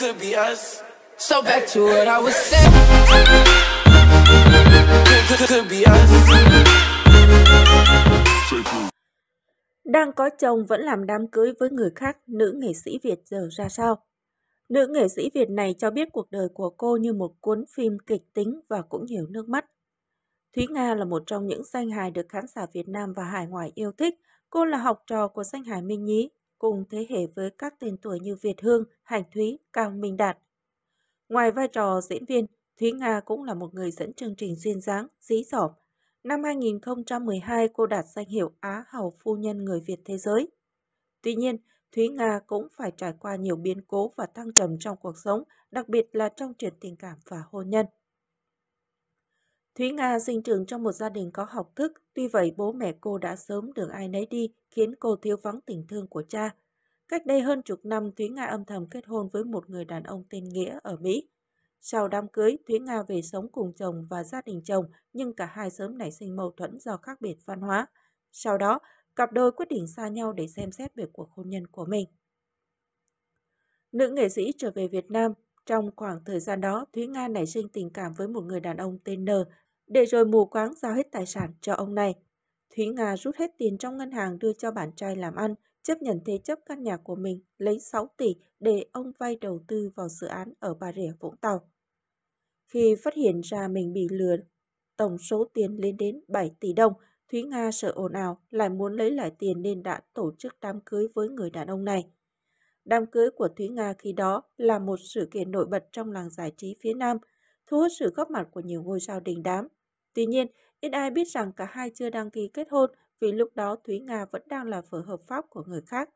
could be us. So back to what I was saying. Could, could be us. Đang có chồng vẫn làm đám cưới với người khác, nữ nghệ sĩ Việt giờ ra sao? Nữ nghệ sĩ Việt này cho biết cuộc đời của cô như một cuốn phim kịch tính và cũng nhiều nước mắt. Thúy Nga là một trong những danh hài được khán giả Việt Nam và hải ngoại yêu thích. Cô là học trò của danh hài Minh Nhí, cùng thế hệ với các tên tuổi như Việt Hương, Hành Thúy, Cao Minh Đạt. Ngoài vai trò diễn viên, Thúy Nga cũng là một người dẫn chương trình duyên dáng, dí dỏm. Năm 2012, cô đạt danh hiệu Á hậu phu nhân người Việt thế giới. Tuy nhiên, Thúy Nga cũng phải trải qua nhiều biến cố và thăng trầm trong cuộc sống, đặc biệt là trong chuyện tình cảm và hôn nhân. Thúy Nga sinh trưởng trong một gia đình có học thức, tuy vậy bố mẹ cô đã sớm đường ai nấy đi, khiến cô thiếu vắng tình thương của cha. Cách đây hơn chục năm, Thúy Nga âm thầm kết hôn với một người đàn ông tên Nghĩa ở Mỹ. Sau đám cưới, Thúy Nga về sống cùng chồng và gia đình chồng, nhưng cả hai sớm nảy sinh mâu thuẫn do khác biệt văn hóa. Sau đó, cặp đôi quyết định xa nhau để xem xét về cuộc hôn nhân của mình. Nữ nghệ sĩ trở về Việt Nam, trong khoảng thời gian đó, Thúy Nga nảy sinh tình cảm với một người đàn ông tên N để rồi mù quáng giao hết tài sản cho ông này. Thúy Nga rút hết tiền trong ngân hàng đưa cho bạn trai làm ăn, chấp nhận thế chấp căn nhà của mình lấy 6 tỷ để ông vay đầu tư vào dự án ở Bà Rịa, Vũng Tàu. Khi phát hiện ra mình bị lừa, tổng số tiền lên đến 7 tỷ đồng, Thúy Nga sợ ồn ào, lại muốn lấy lại tiền nên đã tổ chức đám cưới với người đàn ông này. Đám cưới của Thúy Nga khi đó là một sự kiện nổi bật trong làng giải trí phía Nam, thu hút sự góp mặt của nhiều ngôi sao đình đám. Tuy nhiên, ít ai biết rằng cả hai chưa đăng ký kết hôn vì lúc đó Thúy Nga vẫn đang là vợ hợp pháp của người khác.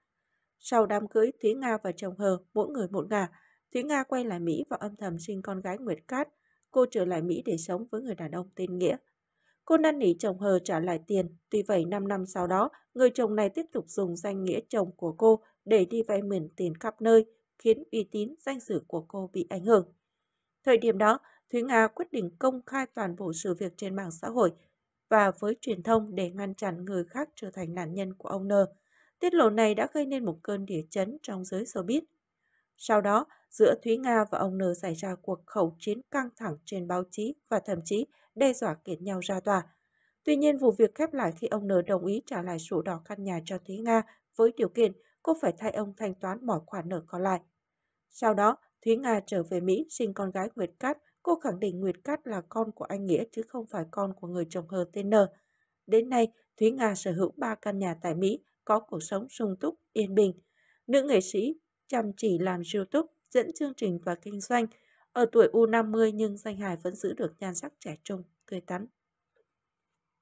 Sau đám cưới, Thúy Nga và chồng Hờ mỗi người một ngả. Thúy Nga quay lại Mỹ và âm thầm sinh con gái Nguyệt Cát. Cô trở lại Mỹ để sống với người đàn ông tên Nghĩa. Cô năn nỉ chồng Hờ trả lại tiền. Tuy vậy, 5 năm sau đó, người chồng này tiếp tục dùng danh nghĩa chồng của cô để đi vay mượn tiền khắp nơi, khiến uy tín danh dự của cô bị ảnh hưởng. Thời điểm đó, Thúy Nga quyết định công khai toàn bộ sự việc trên mạng xã hội và với truyền thông để ngăn chặn người khác trở thành nạn nhân của ông N. Tiết lộ này đã gây nên một cơn địa chấn trong giới showbiz. Sau đó, giữa Thúy Nga và ông N xảy ra cuộc khẩu chiến căng thẳng trên báo chí và thậm chí đe dọa kiện nhau ra tòa. Tuy nhiên, vụ việc khép lại khi ông N đồng ý trả lại sổ đỏ căn nhà cho Thúy Nga với điều kiện cô phải thay ông thanh toán mọi khoản nợ còn lại. Sau đó, Thúy Nga trở về Mỹ sinh con gái Nguyệt Cát Cô khẳng định Nguyệt Cát là con của anh Nghĩa chứ không phải con của người chồng hờ tên N. Đến nay, Thúy Nga sở hữu 3 căn nhà tại Mỹ, có cuộc sống sung túc, yên bình. Nữ nghệ sĩ chăm chỉ làm YouTube, dẫn chương trình và kinh doanh. Ở tuổi U50 nhưng danh hài vẫn giữ được nhan sắc trẻ trung, tươi tắn.